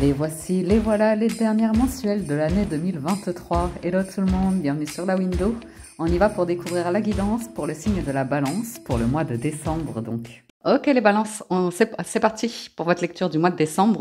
Les voici, les voilà, les dernières mensuelles de l'année 2023. Hello tout le monde, bienvenue sur la window. On y va pour découvrir la guidance pour le signe de la balance pour le mois de décembre donc. Ok les balances, c'est parti pour votre lecture du mois de décembre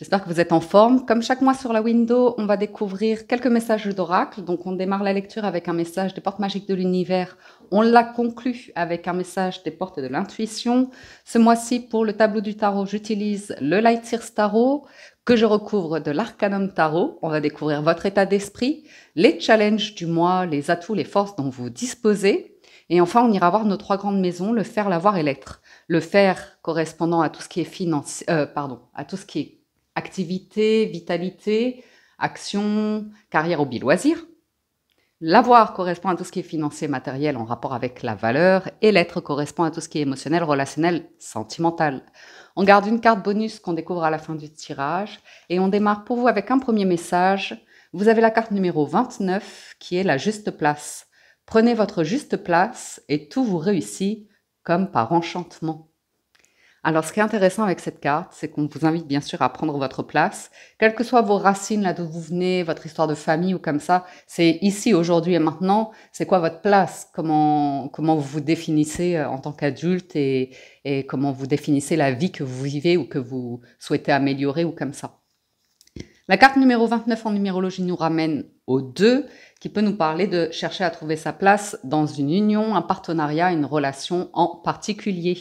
J'espère que vous êtes en forme. Comme chaque mois sur la window, on va découvrir quelques messages d'oracle. Donc on démarre la lecture avec un message des portes magiques de l'univers. On la conclut avec un message des portes de l'intuition. Ce mois-ci, pour le tableau du tarot, j'utilise le Light Sears Tarot que je recouvre de l'Arcanum Tarot. On va découvrir votre état d'esprit, les challenges du mois, les atouts, les forces dont vous disposez. Et enfin, on ira voir nos trois grandes maisons, le fer, l'avoir et l'être. Le fer correspondant à tout ce qui est financier, euh, pardon, à tout ce qui est activité, vitalité, action, carrière, ou loisir. L'avoir correspond à tout ce qui est financier, matériel, en rapport avec la valeur, et l'être correspond à tout ce qui est émotionnel, relationnel, sentimental. On garde une carte bonus qu'on découvre à la fin du tirage, et on démarre pour vous avec un premier message. Vous avez la carte numéro 29, qui est la juste place. Prenez votre juste place, et tout vous réussit comme par enchantement. Alors, ce qui est intéressant avec cette carte, c'est qu'on vous invite bien sûr à prendre votre place, quelles que soient vos racines, là d'où vous venez, votre histoire de famille ou comme ça. C'est ici, aujourd'hui et maintenant. C'est quoi votre place Comment comment vous vous définissez euh, en tant qu'adulte et, et comment vous définissez la vie que vous vivez ou que vous souhaitez améliorer ou comme ça. La carte numéro 29 en numérologie nous ramène au 2, qui peut nous parler de chercher à trouver sa place dans une union, un partenariat, une relation en particulier.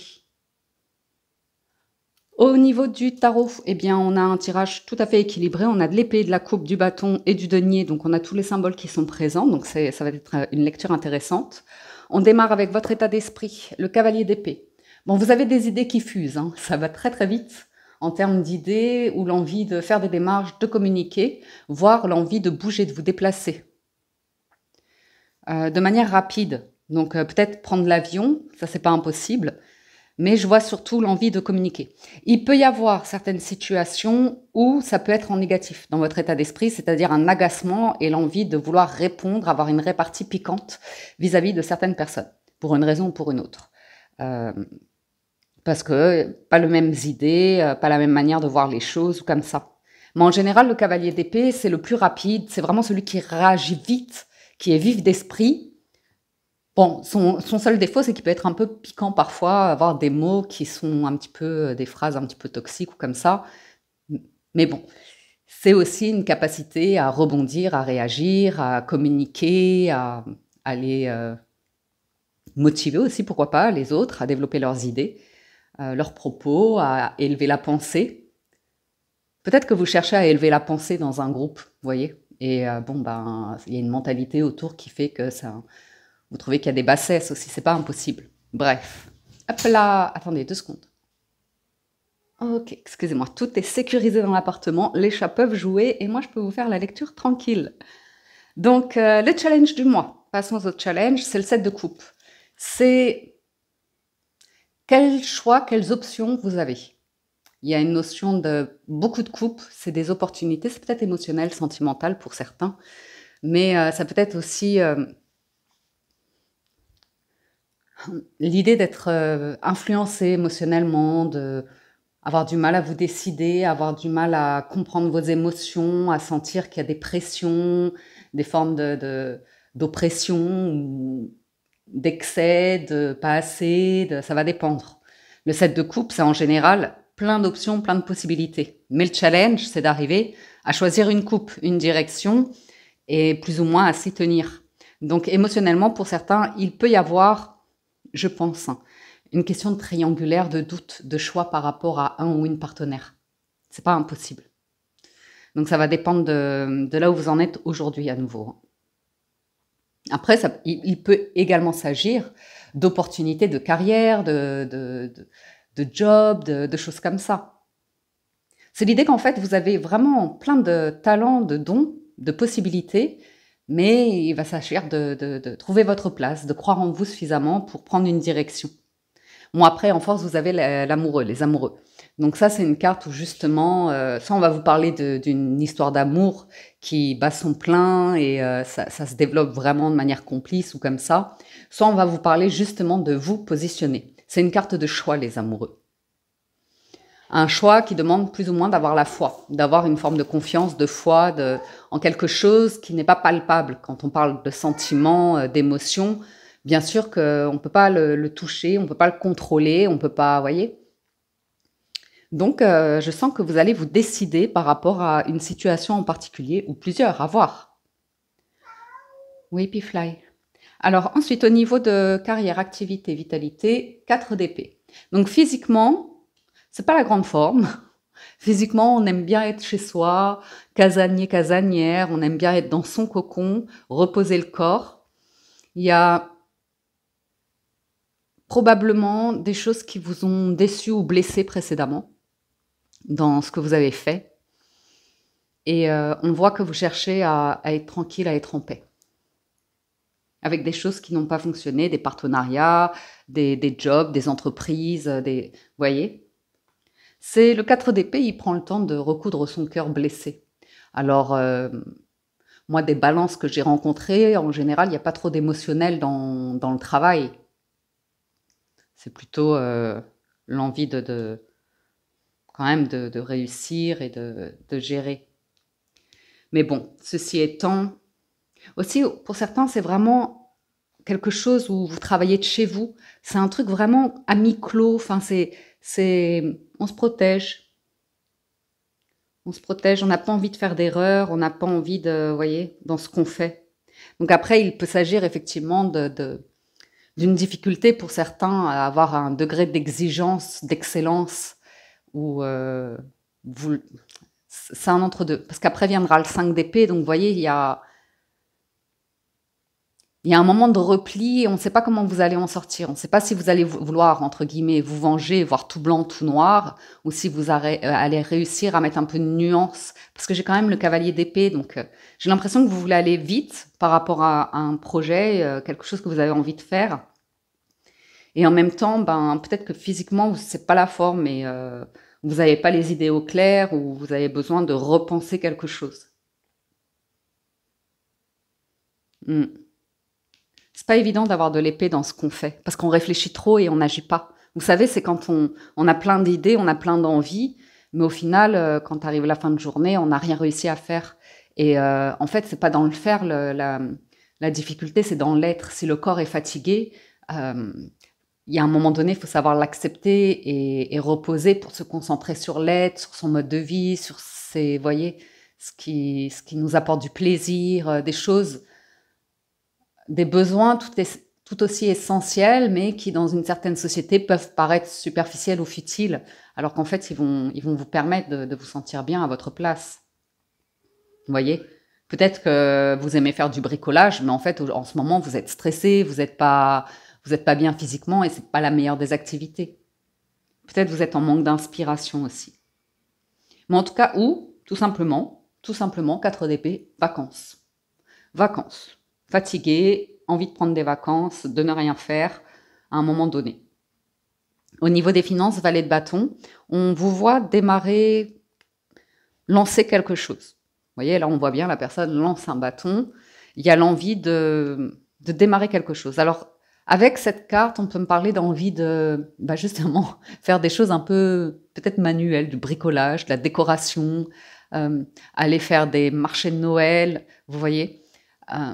Au niveau du tarot, eh bien, on a un tirage tout à fait équilibré. On a de l'épée, de la coupe, du bâton et du denier. Donc, on a tous les symboles qui sont présents. Donc, ça va être une lecture intéressante. On démarre avec votre état d'esprit, le cavalier d'épée. Bon, vous avez des idées qui fusent. Hein. Ça va très, très vite en termes d'idées ou l'envie de faire des démarches, de communiquer, voire l'envie de bouger, de vous déplacer euh, de manière rapide. Donc, euh, peut-être prendre l'avion, ça, c'est pas impossible mais je vois surtout l'envie de communiquer. Il peut y avoir certaines situations où ça peut être en négatif dans votre état d'esprit, c'est-à-dire un agacement et l'envie de vouloir répondre, avoir une répartie piquante vis-à-vis de certaines personnes, pour une raison ou pour une autre. Euh, parce que pas les mêmes idées, euh, pas la même manière de voir les choses ou comme ça. Mais en général, le cavalier d'épée, c'est le plus rapide, c'est vraiment celui qui réagit vite, qui est vif d'esprit Bon, son, seul défaut, c'est qu'il peut être un peu piquant parfois, avoir des mots qui sont un petit peu, euh, des phrases un petit peu toxiques ou comme ça. Mais bon, c'est aussi une capacité à rebondir, à réagir, à communiquer, à aller euh, motiver aussi, pourquoi pas, les autres à développer leurs idées, euh, leurs propos, à élever la pensée. Peut-être que vous cherchez à élever la pensée dans un groupe, vous voyez. Et bon, ben, il y a une mentalité autour qui fait que ça, vous trouvez qu'il y a des bassesses aussi, c'est pas impossible. Bref. Hop là, attendez deux secondes. Ok, excusez-moi, tout est sécurisé dans l'appartement, les chats peuvent jouer et moi je peux vous faire la lecture tranquille. Donc, euh, le challenge du mois, passons au challenge, c'est le set de coupe. C'est quels choix, quelles options vous avez. Il y a une notion de beaucoup de coupes, c'est des opportunités, c'est peut-être émotionnel, sentimental pour certains, mais euh, ça peut être aussi... Euh, L'idée d'être euh, influencé émotionnellement, de avoir du mal à vous décider, avoir du mal à comprendre vos émotions, à sentir qu'il y a des pressions, des formes d'oppression ou d'excès, de pas assez, ça va dépendre. Le set de coupe, c'est en général plein d'options, plein de possibilités. Mais le challenge, c'est d'arriver à choisir une coupe, une direction et plus ou moins à s'y tenir. Donc émotionnellement, pour certains, il peut y avoir je pense. Hein, une question triangulaire de doute, de choix par rapport à un ou une partenaire. C'est pas impossible. Donc ça va dépendre de, là où vous en êtes aujourd'hui à nouveau. Hein. Après, il, peut également s'agir d'opportunités de carrière, de, de, de job, de, choses comme ça. C'est l'idée qu'en fait, vous avez vraiment plein de talents, de dons, de possibilités mais il va s'agir de, trouver votre place, de croire en vous suffisamment pour prendre une direction. Bon, après, en force, vous avez l'amoureux, les amoureux. Donc ça, c'est une carte où justement, soit euh, ça, on va vous parler d'une histoire d'amour qui bat son plein et euh, ça, ça, se développe vraiment de manière complice ou comme ça. Soit on va vous parler justement de vous positionner. C'est une carte de choix, les amoureux un choix qui demande plus ou moins d'avoir la foi, d'avoir une forme de confiance, de foi en quelque chose qui n'est pas palpable. Quand on parle de sentiments, euh, d'émotions, bien sûr qu'on ne peut pas le, toucher, on ne peut pas le contrôler, on ne peut pas, voyez. Donc, euh, je sens que vous allez vous décider par rapport à une situation en particulier ou plusieurs, à voir. Oui, Pifly. Alors, ensuite, au niveau de carrière, activité, vitalité, 4 d'épée. Donc, physiquement, c'est pas la grande forme. Physiquement, on aime bien être chez soi, casanier, casanière, on aime bien être dans son cocon, reposer le corps. Il y a probablement des choses qui vous ont déçu ou blessé précédemment dans ce que vous avez fait. Et euh, on voit que vous cherchez à, être tranquille, à être en paix avec des choses qui n'ont pas fonctionné, des partenariats, des, des, jobs, des entreprises, euh, des, voyez. C'est le 4 d'épée, il prend le temps de recoudre son cœur blessé. Alors, euh, moi, des balances que j'ai rencontrées, en général, il n'y a pas trop d'émotionnel dans, le travail. C'est plutôt euh, l'envie de, quand même de, réussir et de, de gérer. Mais bon, ceci étant, aussi pour certains, c'est vraiment quelque chose où vous travaillez de chez vous. C'est un truc vraiment à mi-clos. Enfin, c'est c'est on se protège. On se protège, on n'a pas envie de faire d'erreurs, on n'a pas envie de, vous voyez, dans ce qu'on fait. Donc après, il peut s'agir effectivement de, d'une difficulté pour certains à avoir un degré d'exigence, d'excellence, ou euh, c'est un entre-deux. Parce qu'après viendra le 5 d'épée, donc vous voyez, il y a il y a un moment de repli et on ne sait pas comment vous allez en sortir. On ne sait pas si vous allez vouloir, entre guillemets, vous venger, voir tout blanc, tout noir, ou si vous euh, allez réussir à mettre un peu de nuance. Parce que j'ai quand même le cavalier d'épée, donc euh, j'ai l'impression que vous voulez aller vite par rapport à, un projet, euh, quelque chose que vous avez envie de faire. Et en même temps, ben, peut-être que physiquement, c'est pas la forme et vous n'avez pas les idées au clair ou vous avez besoin de repenser quelque chose. Mm c'est pas évident d'avoir de l'épée dans ce qu'on fait parce qu'on réfléchit trop et on n'agit pas. Vous savez, c'est quand on, on, a plein d'idées, on a plein d'envies, mais au final, euh, quand arrive la fin de journée, on n'a rien réussi à faire. Et euh, en fait, c'est pas dans le faire la, la, difficulté, c'est dans l'être. Si le corps est fatigué, euh, il y a un moment donné, il faut savoir l'accepter et, et, reposer pour se concentrer sur l'être, sur son mode de vie, sur ses, voyez, ce qui, ce qui nous apporte du plaisir, des choses des besoins tout, aussi essentiels, mais qui dans une certaine société peuvent paraître superficiels ou futiles, alors qu'en fait ils vont, ils vont vous permettre de, vous sentir bien à votre place. Vous voyez Peut-être que vous aimez faire du bricolage, mais en fait en ce moment vous êtes stressé, vous n'êtes pas, vous êtes pas bien physiquement et c'est pas la meilleure des activités. Peut-être vous êtes en manque d'inspiration aussi. Mais en tout cas, ou tout simplement, tout simplement 4 DP, vacances. Vacances fatigué, envie de prendre des vacances, de ne rien faire à un moment donné. Au niveau des finances, valet de bâton, on vous voit démarrer, lancer quelque chose. Vous voyez, là, on voit bien la personne lance un bâton. Il y a l'envie de, démarrer quelque chose. Alors, avec cette carte, on peut me parler d'envie de bah, justement faire des choses un peu peut-être manuelles, du bricolage, de la décoration, euh, aller faire des marchés de Noël, vous voyez. Euh,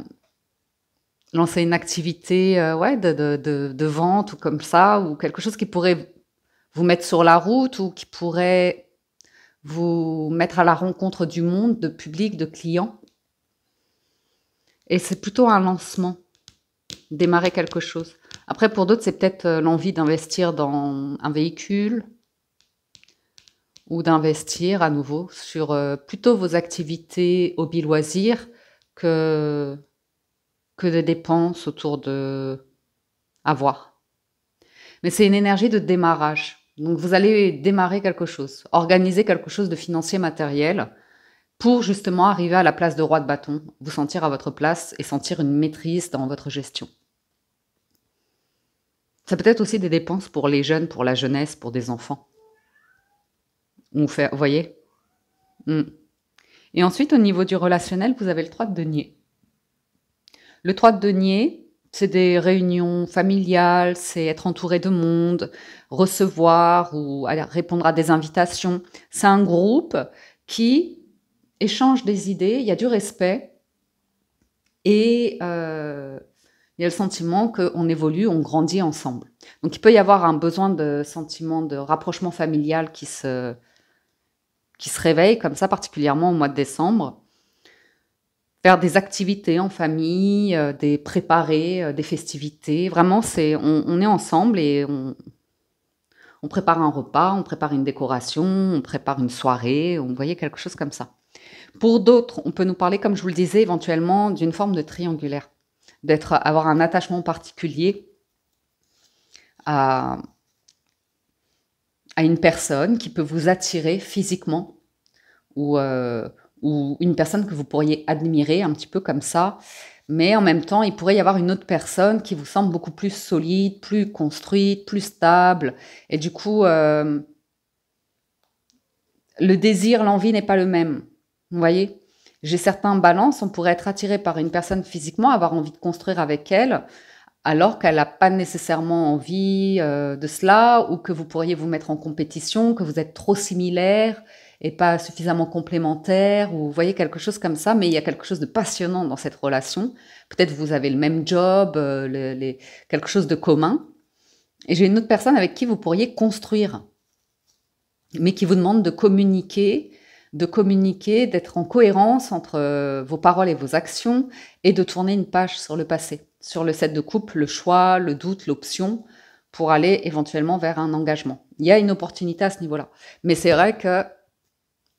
lancer une activité euh, ouais, de, de, vente ou comme ça, ou quelque chose qui pourrait vous mettre sur la route ou qui pourrait vous mettre à la rencontre du monde, de public, de clients. Et c'est plutôt un lancement, démarrer quelque chose. Après, pour d'autres, c'est peut-être euh, l'envie d'investir dans un véhicule ou d'investir à nouveau sur euh, plutôt vos activités, hobby loisirs que que des dépenses autour de avoir. Mais c'est une énergie de démarrage. Donc vous allez démarrer quelque chose, organiser quelque chose de financier matériel pour justement arriver à la place de roi de bâton, vous sentir à votre place et sentir une maîtrise dans votre gestion. Ça peut être aussi des dépenses pour les jeunes, pour la jeunesse, pour des enfants. Vous voyez hmm. Et ensuite, au niveau du relationnel, vous avez le droit de denier. Le 3 de denier, c'est des réunions familiales, c'est être entouré de monde, recevoir ou répondre à des invitations. C'est un groupe qui échange des idées, il y a du respect et euh, il y a le sentiment qu'on évolue, on grandit ensemble. Donc il peut y avoir un besoin de sentiment de rapprochement familial qui se, qui se réveille comme ça, particulièrement au mois de décembre faire des activités en famille, euh, des préparer euh, des festivités. Vraiment, c'est on, est ensemble et on, on, prépare un repas, on prépare une décoration, on prépare une soirée, on voyait quelque chose comme ça. Pour d'autres, on peut nous parler, comme je vous le disais, éventuellement d'une forme de triangulaire, d'être avoir un attachement particulier à, à une personne qui peut vous attirer physiquement ou euh, ou une personne que vous pourriez admirer un petit peu comme ça. Mais en même temps, il pourrait y avoir une autre personne qui vous semble beaucoup plus solide, plus construite, plus stable. Et du coup, euh, le désir, l'envie n'est pas le même. Vous voyez J'ai certains balances, on pourrait être attiré par une personne physiquement, avoir envie de construire avec elle, alors qu'elle n'a pas nécessairement envie euh, de cela, ou que vous pourriez vous mettre en compétition, que vous êtes trop similaire et pas suffisamment complémentaire ou vous voyez quelque chose comme ça, mais il y a quelque chose de passionnant dans cette relation. Peut-être vous avez le même job, euh, les, quelque chose de commun. Et j'ai une autre personne avec qui vous pourriez construire, mais qui vous demande de communiquer, de communiquer, d'être en cohérence entre euh, vos paroles et vos actions et de tourner une page sur le passé, sur le set de couple, le choix, le doute, l'option pour aller éventuellement vers un engagement. Il y a une opportunité à ce niveau-là. Mais c'est vrai que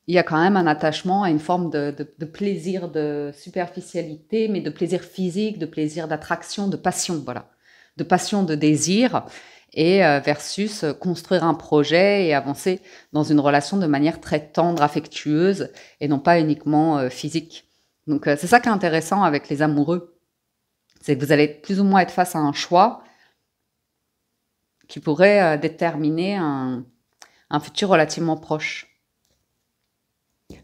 il y a quand même un attachement à une forme de, de, de plaisir de superficialité, mais de plaisir physique, de plaisir d'attraction, de passion, voilà, de passion, de désir, et euh, versus euh, construire un projet et avancer dans une relation de manière très tendre, affectueuse, et non pas uniquement euh, physique. Donc c'est ça qui est intéressant avec les amoureux, c'est que vous allez plus ou moins être face à un choix qui pourrait déterminer un, un futur relativement proche.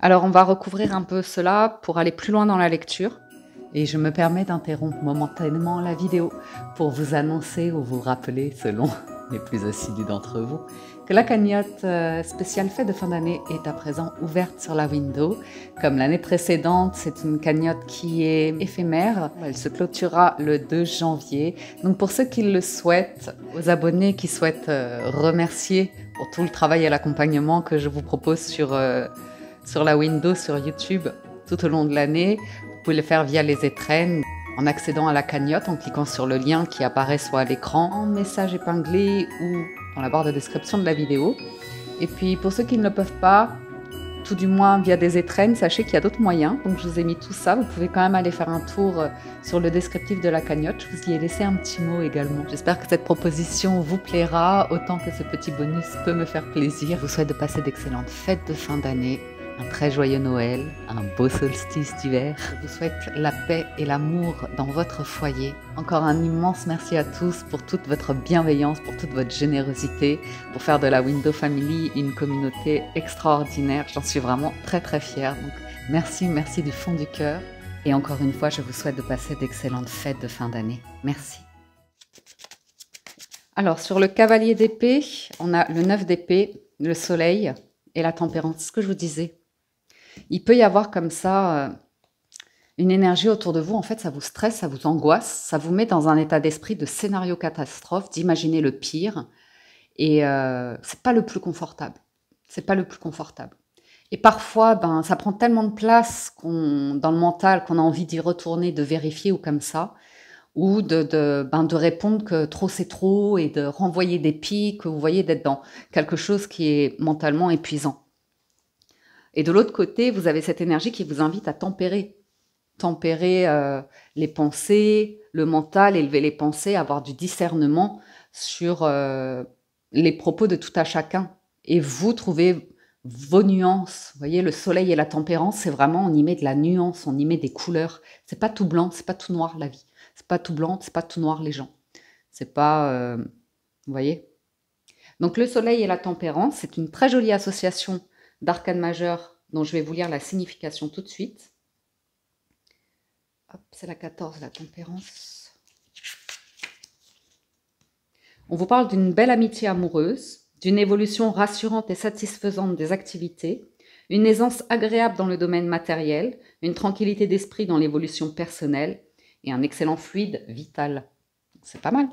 Alors on va recouvrir un peu cela pour aller plus loin dans la lecture. Et je me permets d'interrompre momentanément la vidéo pour vous annoncer ou vous rappeler, selon les plus assidus d'entre vous, que la cagnotte euh, spéciale fête de fin d'année est à présent ouverte sur la window. Comme l'année précédente, c'est une cagnotte qui est éphémère. Elle se clôturera le 2 janvier. Donc pour ceux qui le souhaitent, aux abonnés qui souhaitent euh, remercier pour tout le travail et l'accompagnement que je vous propose sur... Euh, sur la Windows, sur YouTube, tout au long de l'année. Vous pouvez le faire via les étrennes, en accédant à la cagnotte, en cliquant sur le lien qui apparaît soit à l'écran, en message épinglé ou dans la barre de description de la vidéo. Et puis pour ceux qui ne le peuvent pas, tout du moins via des étrennes, sachez qu'il y a d'autres moyens. Donc je vous ai mis tout ça. Vous pouvez quand même aller faire un tour euh, sur le descriptif de la cagnotte. Je vous y ai laissé un petit mot également. J'espère que cette proposition vous plaira autant que ce petit bonus peut me faire plaisir. Je vous souhaite de passer d'excellentes fêtes de fin d'année très joyeux Noël, un beau solstice d'hiver. Je vous souhaite la paix et l'amour dans votre foyer. Encore un immense merci à tous pour toute votre bienveillance, pour toute votre générosité, pour faire de la Window Family une communauté extraordinaire. J'en suis vraiment très très fière. Donc merci, merci du fond du cœur. Et encore une fois, je vous souhaite de passer d'excellentes fêtes de fin d'année. Merci. Alors, sur le cavalier d'épée, on a le 9 d'épée, le soleil et la tempérance, ce que je vous disais il peut y avoir comme ça euh, une énergie autour de vous. En fait, ça vous stresse, ça vous angoisse, ça vous met dans un état d'esprit de scénario catastrophe, d'imaginer le pire. Et ce euh, c'est pas le plus confortable. C'est pas le plus confortable. Et parfois, ben, ça prend tellement de place dans le mental qu'on a envie d'y retourner, de vérifier ou comme ça, ou de, de ben, répondre que trop c'est trop et de renvoyer des pics, vous voyez, d'être dans quelque chose qui est mentalement épuisant. Et de l'autre côté, vous avez cette énergie qui vous invite à tempérer. Tempérer euh, les pensées, le mental, élever les pensées, avoir du discernement sur euh, les propos de tout à chacun. Et vous trouvez vos nuances. Vous voyez, le soleil et la tempérance, c'est vraiment, on y met de la nuance, on y met des couleurs. C'est pas tout blanc, c'est pas tout noir la vie. C'est pas tout blanc, c'est pas tout noir les gens. C'est pas. Euh, vous voyez Donc le soleil et la tempérance, c'est une très jolie association d'arcane majeur dont je vais vous lire la signification tout de suite. c'est la 14, la tempérance. On vous parle d'une belle amitié amoureuse, d'une évolution rassurante et satisfaisante des activités, une aisance agréable dans le domaine matériel, une tranquillité d'esprit dans l'évolution personnelle et un excellent fluide vital. C'est pas mal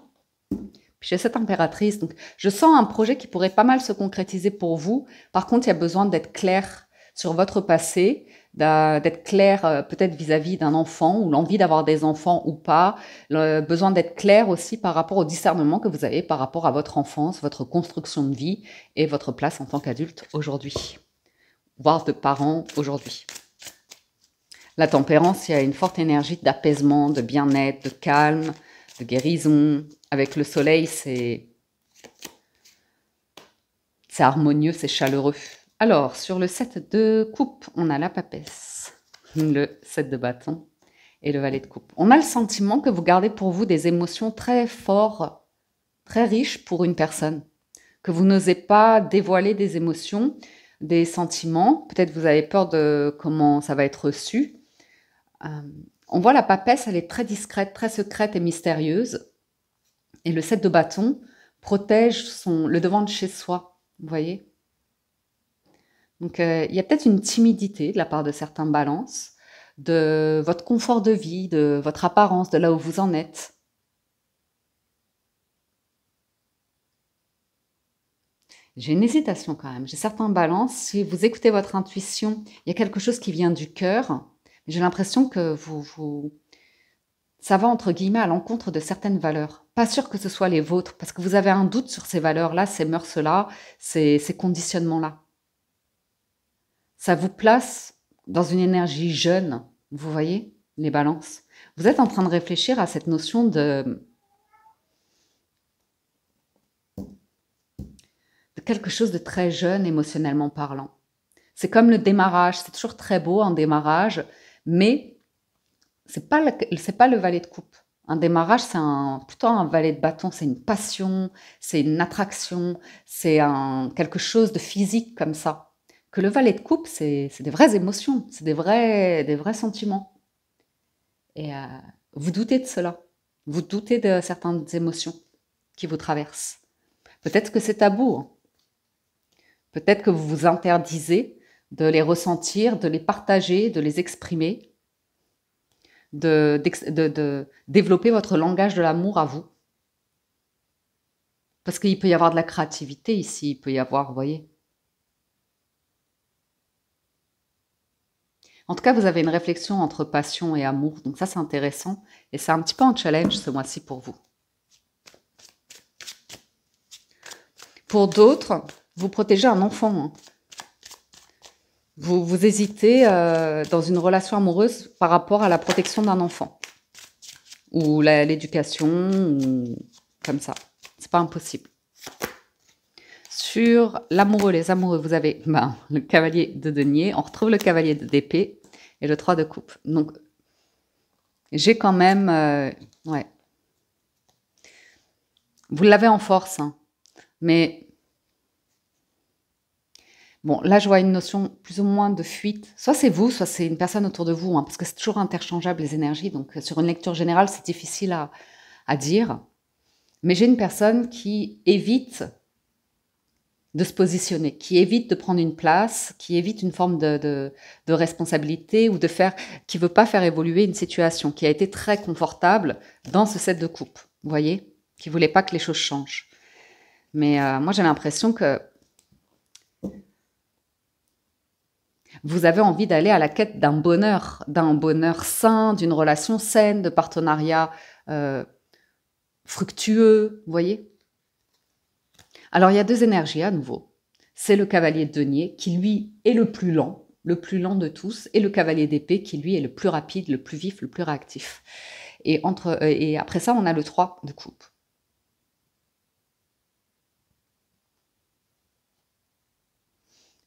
j'ai cette impératrice. Donc, je sens un projet qui pourrait pas mal se concrétiser pour vous. Par contre, il y a besoin d'être clair sur votre passé, d'être clair euh, peut-être vis-à-vis d'un enfant ou l'envie d'avoir des enfants ou pas, le besoin d'être clair aussi par rapport au discernement que vous avez par rapport à votre enfance, votre construction de vie et votre place en tant qu'adulte aujourd'hui, voire de parent aujourd'hui. La tempérance, il y a une forte énergie d'apaisement, de bien-être, de calme, de guérison, avec le soleil, c'est harmonieux, c'est chaleureux. Alors, sur le set de coupe, on a la papesse, le set de bâton et le valet de coupe. On a le sentiment que vous gardez pour vous des émotions très fortes, très riches pour une personne, que vous n'osez pas dévoiler des émotions, des sentiments. Peut-être vous avez peur de comment ça va être reçu. Euh, on voit la papesse, elle est très discrète, très secrète et mystérieuse. Et le 7 de bâton protège son, le devant de chez soi, vous voyez Donc euh, il y a peut-être une timidité de la part de certains balances, de votre confort de vie, de votre apparence, de là où vous en êtes. J'ai une hésitation quand même. J'ai certains balances. Si vous écoutez votre intuition, il y a quelque chose qui vient du cœur. J'ai l'impression que vous, vous, ça va entre guillemets à l'encontre de certaines valeurs. Pas sûr que ce soit les vôtres, parce que vous avez un doute sur ces valeurs-là, ces mœurs-là, ces, conditionnements-là. Ça vous place dans une énergie jeune, vous voyez, les balances. Vous êtes en train de réfléchir à cette notion de, de quelque chose de très jeune émotionnellement parlant. C'est comme le démarrage, c'est toujours très beau en démarrage, mais c'est pas c'est pas le valet de coupe. Un démarrage, c'est un, plutôt un valet de bâton, c'est une passion, c'est une attraction, c'est un, quelque chose de physique comme ça. Que le valet de coupe, c'est, des vraies émotions, c'est des vrais, des vrais sentiments. Et euh, vous doutez de cela, vous doutez de certaines émotions qui vous traversent. Peut-être que c'est tabou, hein. peut-être que vous vous interdisez de les ressentir, de les partager, de les exprimer, de, développer votre langage de l'amour à vous. Parce qu'il peut y avoir de la créativité ici, il peut y avoir, vous voyez. En tout cas, vous avez une réflexion entre passion et amour, donc ça c'est intéressant, et c'est un petit peu un challenge ce mois-ci pour vous. Pour d'autres, vous protégez un enfant. Hein vous, hésitez euh, dans une relation amoureuse par rapport à la protection d'un enfant ou l'éducation, ou comme ça. C'est pas impossible. Sur l'amoureux, les amoureux, vous avez ben, le cavalier de denier, on retrouve le cavalier d'épée et le 3 de coupe. Donc, j'ai quand même. Euh, ouais. Vous l'avez en force, hein. mais Bon, là, je vois une notion plus ou moins de fuite. Soit c'est vous, soit c'est une personne autour de vous, hein, parce que c'est toujours interchangeable les énergies. Donc, euh, sur une lecture générale, c'est difficile à, dire. Mais j'ai une personne qui évite de se positionner, qui évite de prendre une place, qui évite une forme de, responsabilité ou de faire, qui veut pas faire évoluer une situation, qui a été très confortable dans ce set de coupe, vous voyez, qui voulait pas que les choses changent. Mais euh, moi j'ai l'impression que vous avez envie d'aller à la quête d'un bonheur, d'un bonheur sain, d'une relation saine, de partenariat euh, fructueux, vous voyez Alors il y a deux énergies à nouveau. C'est le cavalier de denier qui lui est le plus lent, le plus lent de tous, et le cavalier d'épée qui lui est le plus rapide, le plus vif, le plus réactif. Et, entre, euh, et après ça, on a le 3 de coupe.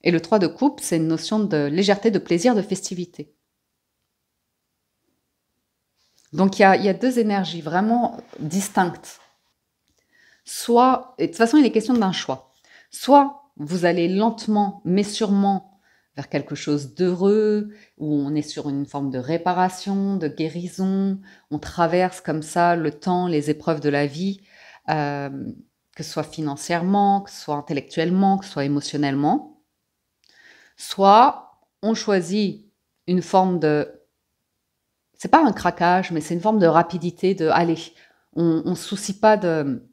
Et le 3 de coupe, c'est une notion de légèreté, de plaisir, de festivité. Donc il y, a, deux énergies vraiment distinctes. Soit, et de toute façon, il est question d'un choix. Soit vous allez lentement mais sûrement vers quelque chose d'heureux, où on est sur une forme de réparation, de guérison, on traverse comme ça le temps, les épreuves de la vie, euh, que ce soit financièrement, que ce soit intellectuellement, que ce soit émotionnellement. Soit on choisit une forme de... C'est pas un craquage, mais c'est une forme de rapidité, de aller, on ne se soucie pas de,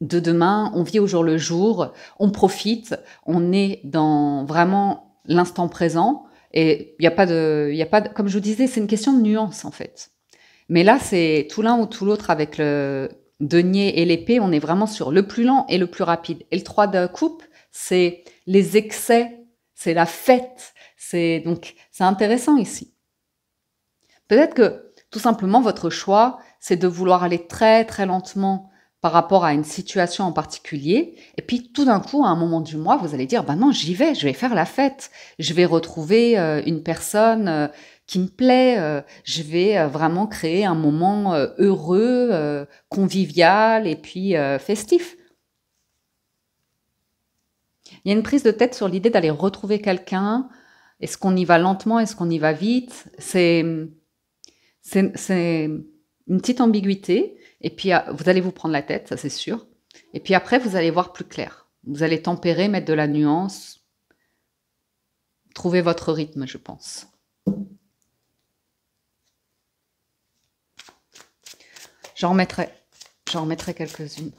de demain, on vit au jour le jour, on profite, on est dans vraiment l'instant présent. Et il n'y a pas de, il a pas de, comme je vous disais, c'est une question de nuance en fait. Mais là, c'est tout l'un ou tout l'autre avec le denier et l'épée, on est vraiment sur le plus lent et le plus rapide. Et le 3 de coupe, c'est les excès c'est la fête. C'est donc c'est intéressant ici. Peut-être que tout simplement votre choix, c'est de vouloir aller très très lentement par rapport à une situation en particulier, et puis tout d'un coup, à un moment du mois, vous allez dire, bah non, j'y vais, je vais faire la fête, je vais retrouver euh, une personne euh, qui me plaît, euh, je vais vraiment créer un moment heureux, convivial et puis festif. Il y a une prise de tête sur l'idée d'aller retrouver quelqu'un. Est-ce qu'on y va lentement Est-ce qu'on y va vite C'est une petite ambiguïté. Et puis, ah, vous allez vous prendre la tête, ça c'est sûr. Et puis après, vous allez voir plus clair. Vous allez tempérer, mettre de la nuance, trouver votre rythme, je pense. J'en remettrai, quelques-unes.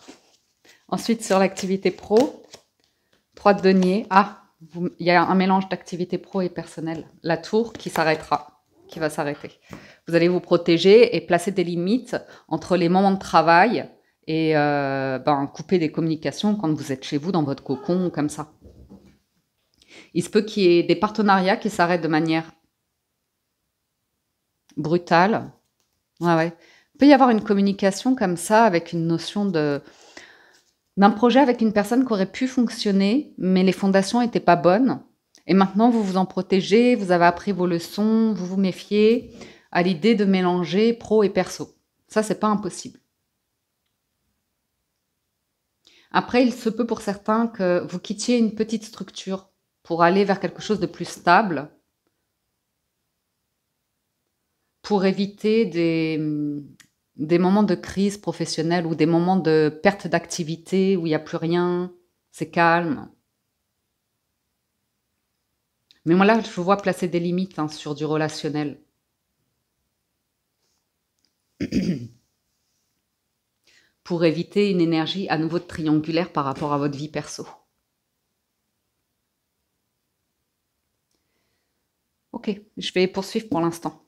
Ensuite, sur l'activité pro, Trois deniers. Ah, il y a un mélange d'activités pro et personnelle. La tour qui s'arrêtera, qui va s'arrêter. Vous allez vous protéger et placer des limites entre les moments de travail et euh, ben, couper des communications quand vous êtes chez vous dans votre cocon comme ça. Il se peut qu'il y ait des partenariats qui s'arrêtent de manière brutale. Il peut y avoir une communication comme ça avec une notion de d'un projet avec une personne qui aurait pu fonctionner, mais les fondations n'étaient pas bonnes. Et maintenant, vous vous en protégez, vous avez appris vos leçons, vous vous méfiez à l'idée de mélanger pro et perso. Ça, c'est pas impossible. Après, il se peut pour certains que vous quittiez une petite structure pour aller vers quelque chose de plus stable, pour éviter des, des moments de crise professionnelle ou des moments de perte d'activité où il n'y a plus rien, c'est calme. Mais moi là, je vois placer des limites hein, sur du relationnel. pour éviter une énergie à nouveau triangulaire par rapport à votre vie perso. Ok, je vais poursuivre pour l'instant.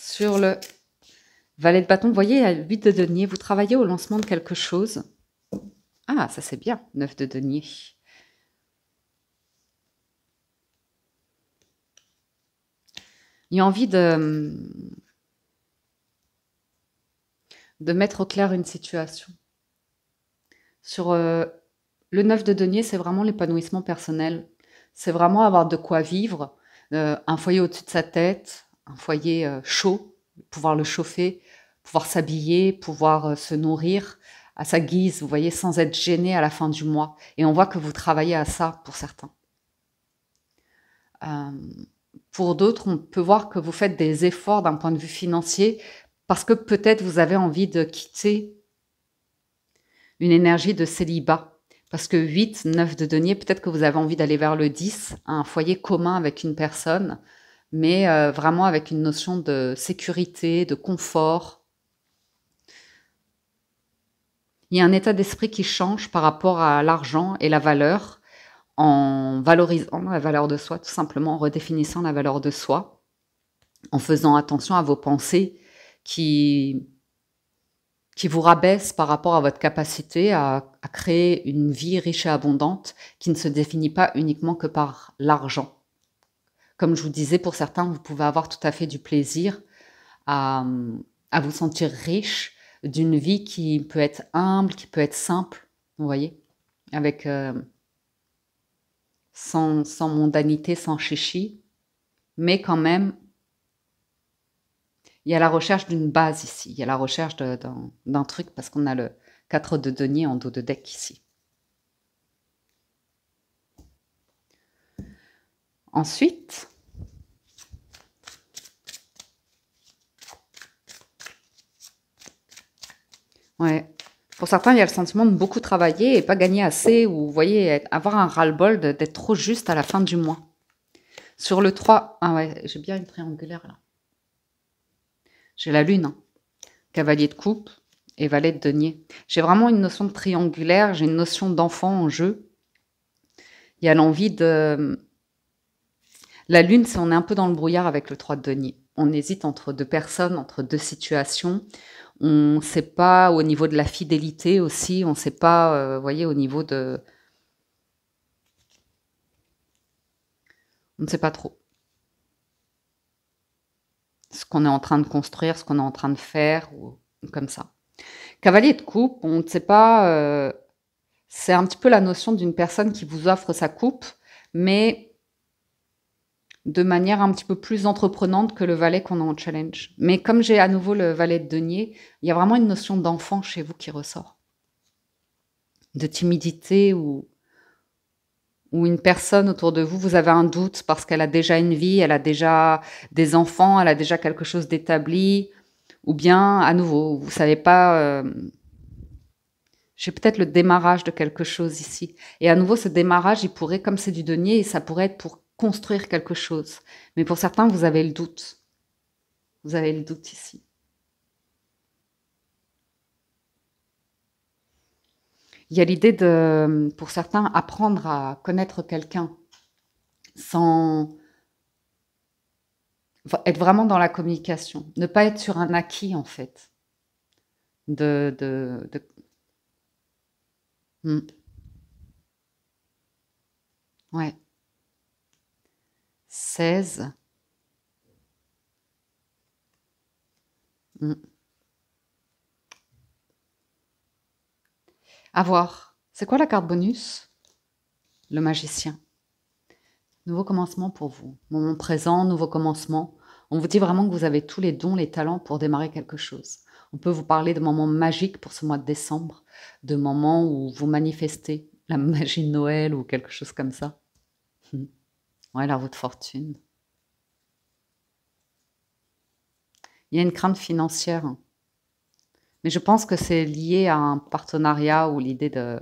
Sur le valet de bâton, vous voyez, à 8 de denier, vous travaillez au lancement de quelque chose. Ah, ça c'est bien, 9 de denier. Il y a envie de, de mettre au clair une situation. Sur euh, le 9 de denier, c'est vraiment l'épanouissement personnel. C'est vraiment avoir de quoi vivre, euh, un foyer au-dessus de sa tête, un foyer euh, chaud, pouvoir le chauffer, pouvoir s'habiller, pouvoir euh, se nourrir à sa guise, vous voyez, sans être gêné à la fin du mois. Et on voit que vous travaillez à ça pour certains. Euh, pour d'autres, on peut voir que vous faites des efforts d'un point de vue financier parce que peut-être vous avez envie de quitter une énergie de célibat. Parce que 8, 9 de denier, peut-être que vous avez envie d'aller vers le 10, un foyer commun avec une personne, mais euh, vraiment avec une notion de sécurité, de confort. Il y a un état d'esprit qui change par rapport à l'argent et la valeur en valorisant la valeur de soi, tout simplement en redéfinissant la valeur de soi, en faisant attention à vos pensées qui, qui vous rabaissent par rapport à votre capacité à créer une vie riche et abondante qui ne se définit pas uniquement que par l'argent. Comme je vous disais, pour certains, vous pouvez avoir tout à fait du plaisir à, vous sentir riche d'une vie qui peut être humble, qui peut être simple, vous voyez, avec euh, sans, sans mondanité, sans chichi, mais quand même, il y a la recherche d'une base ici, il y a la recherche d'un truc parce qu'on a le 4 de deniers en dos de deck ici. Ensuite, ouais. Pour certains, il y a le sentiment de beaucoup travailler et pas gagner assez, ou vous voyez, avoir un ras-le-bol d'être trop juste à la fin du mois. Sur le 3, ah ouais, j'ai bien une triangulaire là. J'ai la lune, hein. cavalier de coupe et valet de denier. J'ai vraiment une notion de triangulaire, j'ai une notion d'enfant en jeu. Il y a l'envie de, la Lune, c'est on est un peu dans le brouillard avec le 3 de denier. On hésite entre deux personnes, entre deux situations. On ne sait pas au niveau de la fidélité aussi, on ne sait pas, euh, voyez, au niveau de... On ne sait pas trop. Ce qu'on est en train de construire, ce qu'on est en train de faire, ou, comme ça. Cavalier de coupe, on ne sait pas... Euh, c'est un petit peu la notion d'une personne qui vous offre sa coupe, mais de manière un petit peu plus entreprenante que le valet qu'on a en challenge. Mais comme j'ai à nouveau le valet de denier, il y a vraiment une notion d'enfant chez vous qui ressort. De timidité ou, ou une personne autour de vous, vous avez un doute parce qu'elle a déjà une vie, elle a déjà des enfants, elle a déjà quelque chose d'établi. Ou bien, à nouveau, vous ne savez pas... Euh, j'ai peut-être le démarrage de quelque chose ici. Et à nouveau, ce démarrage, il pourrait, comme c'est du denier, ça pourrait être pour construire quelque chose. Mais pour certains, vous avez le doute. Vous avez le doute ici. Il y a l'idée de, pour certains, apprendre à connaître quelqu'un sans être vraiment dans la communication, ne pas être sur un acquis en fait. De, de, de... Hmm. Ouais. 16. A hmm. À voir. C'est quoi la carte bonus Le magicien. Nouveau commencement pour vous. Moment présent, nouveau commencement. On vous dit vraiment que vous avez tous les dons, les talents pour démarrer quelque chose. On peut vous parler de moments magiques pour ce mois de décembre, de moments où vous manifestez la magie de Noël ou quelque chose comme ça. Ouais, la route de fortune. Il y a une crainte financière. Hein. Mais je pense que c'est lié à un partenariat ou l'idée de,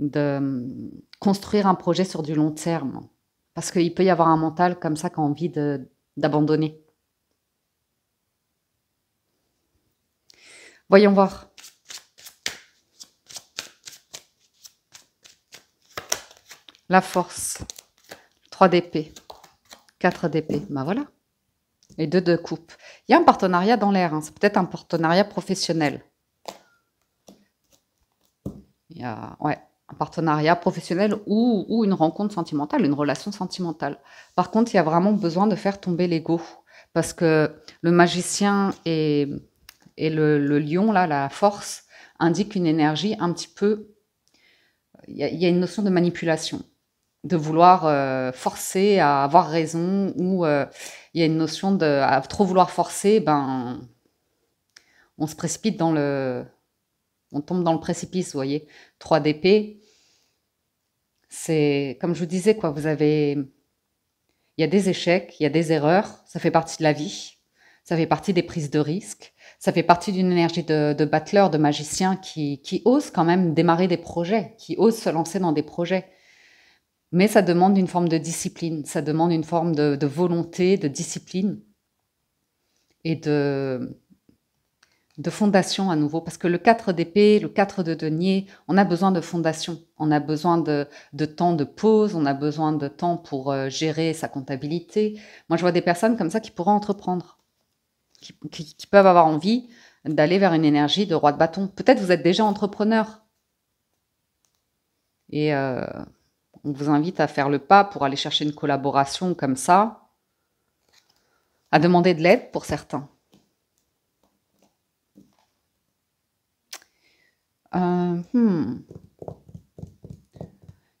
de hum, construire un projet sur du long terme. Parce qu'il peut y avoir un mental comme ça qui a envie d'abandonner. Voyons voir. la force, 3 d'épée, 4 d'épée, ben voilà, et 2 de coupe. Il y a un partenariat dans l'air, hein. c'est peut-être un partenariat professionnel. Il y a, un partenariat professionnel ou, une rencontre sentimentale, une relation sentimentale. Par contre, il y a vraiment besoin de faire tomber l'ego, parce que le magicien et, le, lion, là, la force, indiquent une énergie un petit peu il y, a une notion de manipulation de vouloir euh, forcer à avoir raison ou euh, il y a une notion de à trop vouloir forcer, ben on se précipite dans le on tombe dans le précipice, vous voyez. 3DP c'est comme je vous disais quoi, vous avez il y a des échecs, il y a des erreurs, ça fait partie de la vie. Ça fait partie des prises de risques. Ça fait partie d'une énergie de, de battleur, de magicien qui, qui ose quand même démarrer des projets, qui ose se lancer dans des projets. Mais ça demande une forme de discipline, ça demande une forme de, volonté, de discipline et de, de fondation à nouveau. Parce que le 4 d'épée, le 4 de denier, on a besoin de fondation, on a besoin de, temps de pause, on a besoin de temps pour euh, gérer sa comptabilité. Moi, je vois des personnes comme ça qui pourraient entreprendre, qui, peuvent avoir envie d'aller vers une énergie de roi de bâton. Peut-être vous êtes déjà entrepreneur. Et euh, on vous invite à faire le pas pour aller chercher une collaboration comme ça, à demander de l'aide pour certains. Euh, hmm.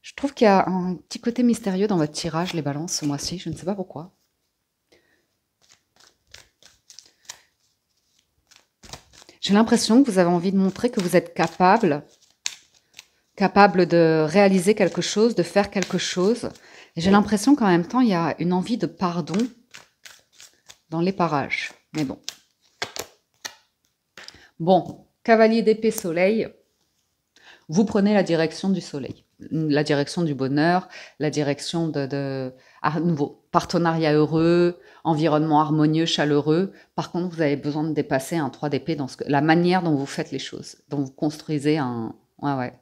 Je trouve qu'il y a un petit côté mystérieux dans votre tirage, les balances, ce mois-ci. Je ne sais pas pourquoi. J'ai l'impression que vous avez envie de montrer que vous êtes capable capable de réaliser quelque chose, de faire quelque chose. j'ai l'impression qu'en même temps, il y a une envie de pardon dans les parages. Mais bon. Bon, cavalier d'épée soleil, vous prenez la direction du soleil, la direction du bonheur, la direction de, à nouveau, partenariat heureux, environnement harmonieux, chaleureux. Par contre, vous avez besoin de dépasser un 3 d'épée dans ce la manière dont vous faites les choses, dont vous construisez un... Ouais, ouais.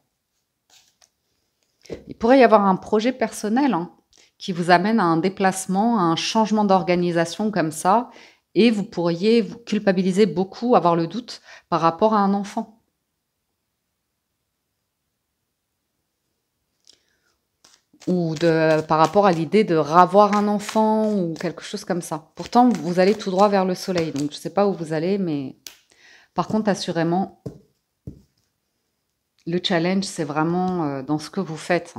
Il pourrait y avoir un projet personnel hein, qui vous amène à un déplacement, à un changement d'organisation comme ça, et vous pourriez vous culpabiliser beaucoup, avoir le doute par rapport à un enfant. ou par rapport à l'idée de ravoir un enfant ou quelque chose comme ça. Pourtant, vous allez tout droit vers le soleil, donc je ne sais pas où vous allez, mais par contre, assurément, le challenge, c'est vraiment euh, dans ce que vous faites.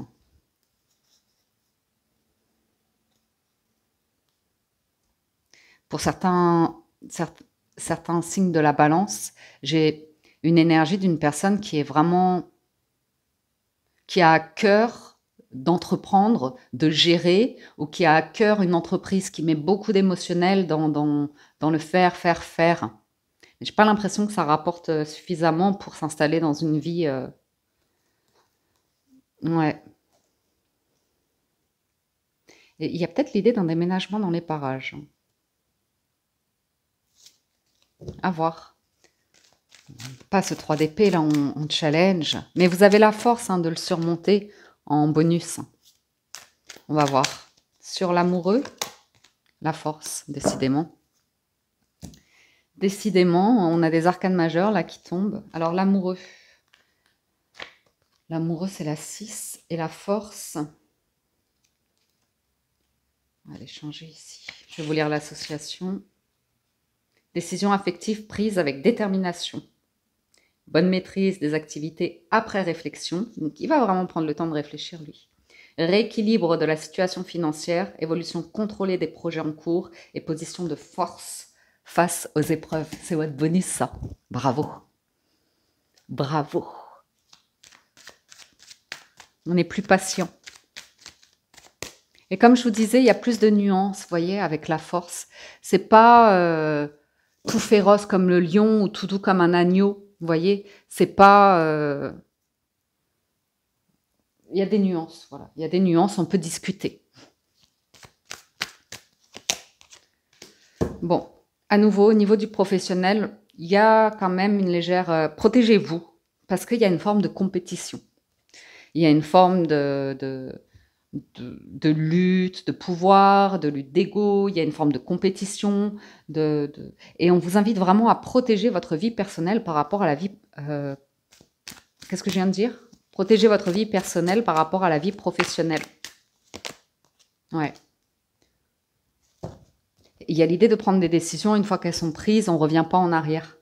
Pour certains, certains, signes de la balance, j'ai une énergie d'une personne qui est vraiment qui a à cœur d'entreprendre, de gérer, ou qui a à cœur une entreprise qui met beaucoup d'émotionnel dans, dans, le faire, faire, faire. Je n'ai pas l'impression que ça rapporte euh, suffisamment pour s'installer dans une vie euh, Ouais. Il y a peut-être l'idée d'un déménagement dans les parages. À voir. Pas ce 3 d'épée, là, on, challenge. Mais vous avez la force hein, de le surmonter en bonus. On va voir. Sur l'amoureux, la force, décidément. Décidément, on a des arcanes majeures là qui tombent. Alors l'amoureux, L'amoureux, c'est la 6 et la force. On va changer ici. Je vais vous lire l'association. Décision affective prise avec détermination. Bonne maîtrise des activités après réflexion. Donc, il va vraiment prendre le temps de réfléchir, lui. Rééquilibre de la situation financière, évolution contrôlée des projets en cours et position de force face aux épreuves. C'est votre bonus, ça. Bravo. Bravo on est plus patient. Et comme je vous disais, il y a plus de nuances, vous voyez, avec la force. C'est pas euh, tout féroce comme le lion ou tout doux comme un agneau, vous voyez. C'est pas... Euh, il y a des nuances, voilà. Il y a des nuances, on peut discuter. Bon, à nouveau, au niveau du professionnel, il y a quand même une légère... Euh, protégez-vous, parce qu'il y a une forme de compétition il y a une forme de, de, lutte, de pouvoir, de lutte d'ego, il y a une forme de compétition. De, Et on vous invite vraiment à protéger votre vie personnelle par rapport à la vie... Euh, qu'est-ce que je viens de dire Protéger votre vie personnelle par rapport à la vie professionnelle. Ouais il y a l'idée de prendre des décisions, une fois qu'elles sont prises, on ne revient pas en arrière.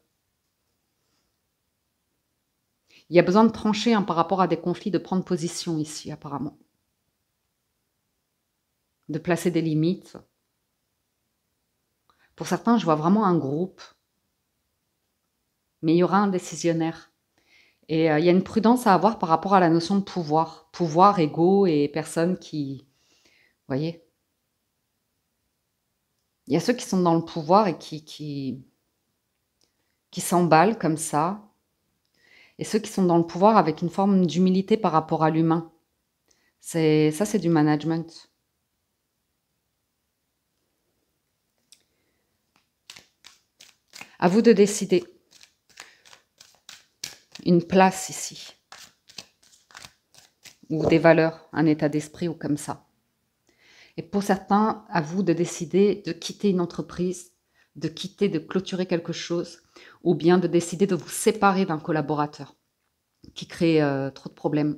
Il y a besoin de trancher hein, par rapport à des conflits, de prendre position ici, apparemment. De placer des limites. Pour certains, je vois vraiment un groupe. Mais il y aura un décisionnaire. Et euh, il y a une prudence à avoir par rapport à la notion de pouvoir. Pouvoir, égo et personne qui... Vous voyez Il y a ceux qui sont dans le pouvoir et qui, qui, qui s'emballent comme ça, et ceux qui sont dans le pouvoir avec une forme d'humilité par rapport à l'humain. C'est ça, c'est du management. À vous de décider. Une place ici. Ou des valeurs, un état d'esprit ou comme ça. Et pour certains, à vous de décider de quitter une entreprise de quitter, de clôturer quelque chose, ou bien de décider de vous séparer d'un collaborateur qui crée euh, trop de problèmes.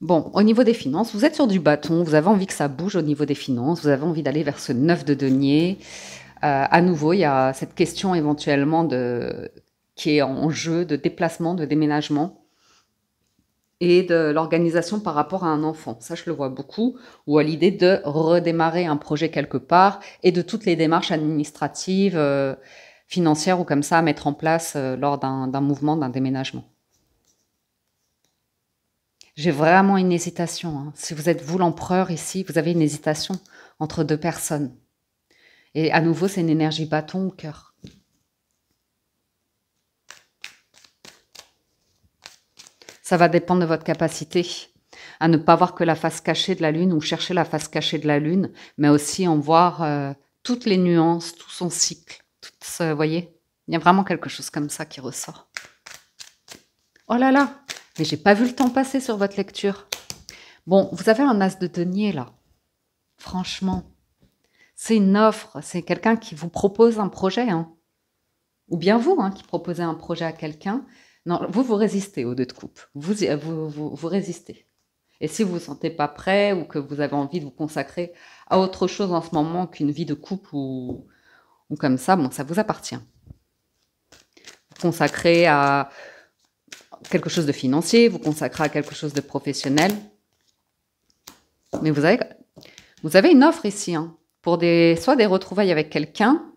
Bon, au niveau des finances, vous êtes sur du bâton, vous avez envie que ça bouge au niveau des finances, vous avez envie d'aller vers ce neuf de denier. Euh, à nouveau, il y a cette question éventuellement de, qui est en jeu de déplacement, de déménagement et de l'organisation par rapport à un enfant. Ça, je le vois beaucoup, ou à l'idée de redémarrer un projet quelque part et de toutes les démarches administratives, euh, financières ou comme ça à mettre en place euh, lors d'un mouvement, d'un déménagement. J'ai vraiment une hésitation. Hein. Si vous êtes vous l'empereur ici, vous avez une hésitation entre deux personnes. Et à nouveau, c'est une énergie bâton au cœur. Ça va dépendre de votre capacité à ne pas voir que la face cachée de la Lune ou chercher la face cachée de la Lune, mais aussi en voir euh, toutes les nuances, tout son cycle. Vous voyez, il y a vraiment quelque chose comme ça qui ressort. Oh là là, mais j'ai pas vu le temps passer sur votre lecture. Bon, vous avez un as de denier là. Franchement, c'est une offre, c'est quelqu'un qui vous propose un projet. Hein. Ou bien vous hein, qui proposez un projet à quelqu'un. Non, vous, vous résistez aux deux de coupe. Vous, euh, vous, vous, résistez. Et si vous ne vous sentez pas prêt ou que vous avez envie de vous consacrer à autre chose en ce moment qu'une vie de coupe ou, ou comme ça, bon, ça vous appartient. Vous consacrez à quelque chose de financier, vous consacrez à quelque chose de professionnel. Mais vous avez, vous avez une offre ici, hein, pour des, soit des retrouvailles avec quelqu'un,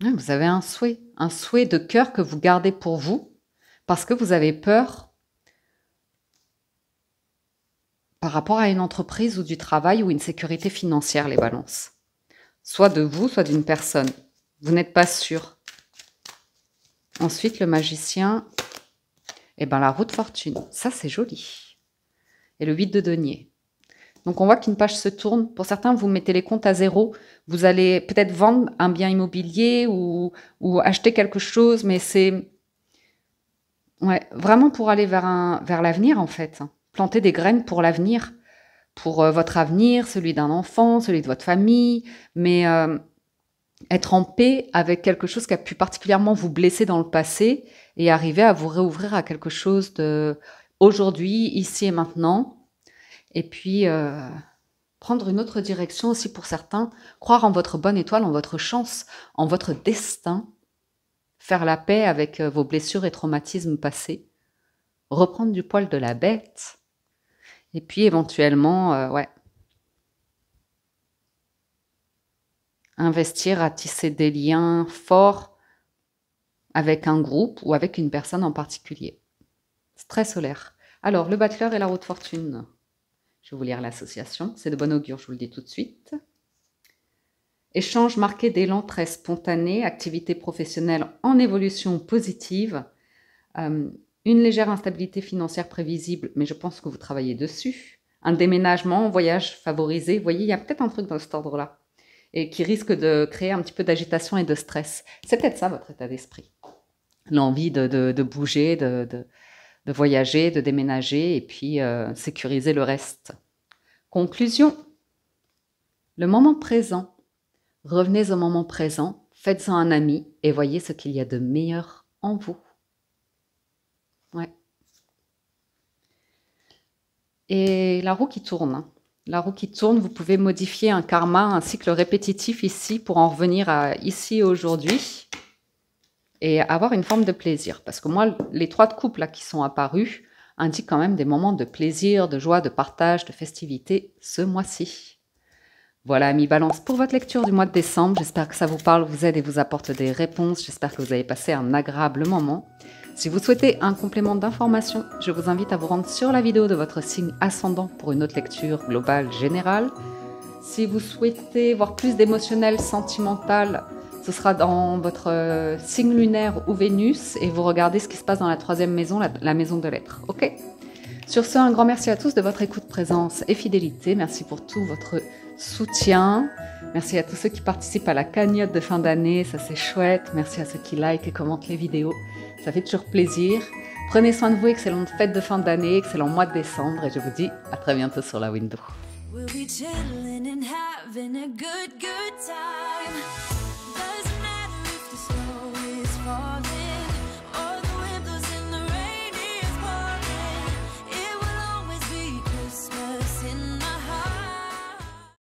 Vous avez un souhait, un souhait de cœur que vous gardez pour vous parce que vous avez peur par rapport à une entreprise ou du travail ou une sécurité financière, les balances. Soit de vous, soit d'une personne. Vous n'êtes pas sûr. Ensuite, le magicien, et eh ben, la roue de fortune. Ça, c'est joli. Et le 8 de denier. Donc on voit qu'une page se tourne. Pour certains, vous mettez les comptes à zéro. Vous allez peut-être vendre un bien immobilier ou, acheter quelque chose, mais c'est vraiment pour aller vers, l'avenir en fait. Planter des graines pour l'avenir, pour euh, votre avenir, celui d'un enfant, celui de votre famille, mais euh, être en paix avec quelque chose qui a pu particulièrement vous blesser dans le passé et arriver à vous réouvrir à quelque chose de aujourd'hui, ici et maintenant et puis, euh, prendre une autre direction aussi pour certains, croire en votre bonne étoile, en votre chance, en votre destin, faire la paix avec euh, vos blessures et traumatismes passés, reprendre du poil de la bête, et puis éventuellement, euh, ouais, investir à tisser des liens forts avec un groupe ou avec une personne en particulier. C'est très solaire. Alors, le battleur et la route fortune. Je vais vous lire l'association. C'est de bon augure, je vous le dis tout de suite. Échange marqué d'élan très spontané, activité professionnelle en évolution positive, euh, une légère instabilité financière prévisible, mais je pense que vous travaillez dessus. Un déménagement, voyage favorisé. Vous voyez, il y a peut-être un truc dans cet ordre-là et qui risque de créer un petit peu d'agitation et de stress. C'est peut-être ça votre état d'esprit. L'envie de, de, bouger, de, de de voyager, de déménager et puis euh, sécuriser le reste. Conclusion. Le moment présent. Revenez au moment présent, faites-en un ami et voyez ce qu'il y a de meilleur en vous. Ouais. Et la roue qui tourne. Hein. La roue qui tourne, vous pouvez modifier un karma, un cycle répétitif ici pour en revenir à ici aujourd'hui et avoir une forme de plaisir. Parce que moi, les trois de couples qui sont apparus indiquent quand même des moments de plaisir, de joie, de partage, de festivité ce mois-ci. Voilà, amis Balance, pour votre lecture du mois de décembre. J'espère que ça vous parle, vous aide et vous apporte des réponses. J'espère que vous avez passé un agréable moment. Si vous souhaitez un complément d'information, je vous invite à vous rendre sur la vidéo de votre signe ascendant pour une autre lecture globale générale. Si vous souhaitez voir plus d'émotionnel, sentimental, ce sera dans votre euh, signe lunaire ou Vénus et vous regardez ce qui se passe dans la troisième maison, la, maison de l'être. Ok Sur ce, un grand merci à tous de votre écoute, présence et fidélité. Merci pour tout votre soutien. Merci à tous ceux qui participent à la cagnotte de fin d'année, ça c'est chouette. Merci à ceux qui like et commentent les vidéos, ça fait toujours plaisir. Prenez soin de vous, excellente fête de fin d'année, excellent mois de décembre et je vous dis à très bientôt sur la window.